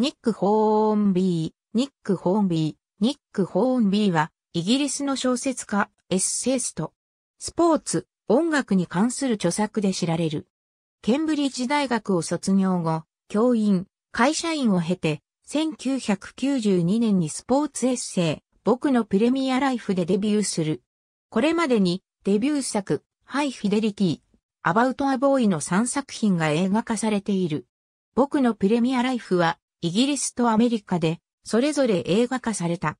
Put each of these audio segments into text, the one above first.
ニック・ホーンビー、ニック・ホーンビー、ニック・ホーンビーは、イギリスの小説家、エッセイスト。スポーツ、音楽に関する著作で知られる。ケンブリッジ大学を卒業後、教員、会社員を経て、1992年にスポーツエッセイ、僕のプレミアライフでデビューする。これまでに、デビュー作、ハイ・フィデリティ、アバウト・ア・ボーイの3作品が映画化されている。僕のプレミアライフはイギリスとアメリカで、それぞれ映画化された。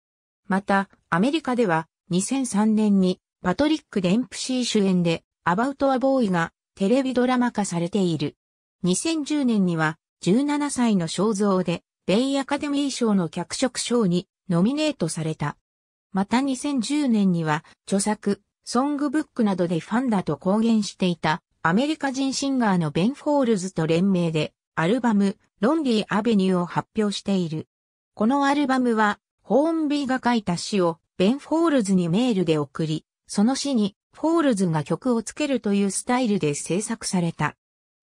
また、アメリカでは、2003年に、パトリック・デンプシー主演で、アバウト・ア・ボーイが、テレビドラマ化されている。2010年には、17歳の肖像で、ベイアカデミー賞の脚色賞に、ノミネートされた。また2010年には、著作、ソングブックなどでファンだと公言していた、アメリカ人シンガーのベン・フォールズと連名で、アルバム、ロンリーアベニューを発表している。このアルバムは、ホーンビーが書いた詩をベン・フォールズにメールで送り、その詩にフォールズが曲をつけるというスタイルで制作された。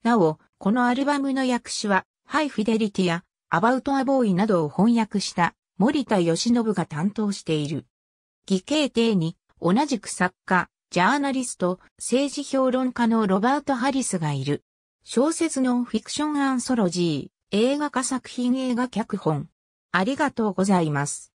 なお、このアルバムの訳詞は、ハイフィデリティやアバウトアボーイなどを翻訳した森田義信が担当している。義兄弟に同じく作家、ジャーナリスト、政治評論家のロバート・ハリスがいる。小説ノンフィクションアンソロジー、映画化作品映画脚本。ありがとうございます。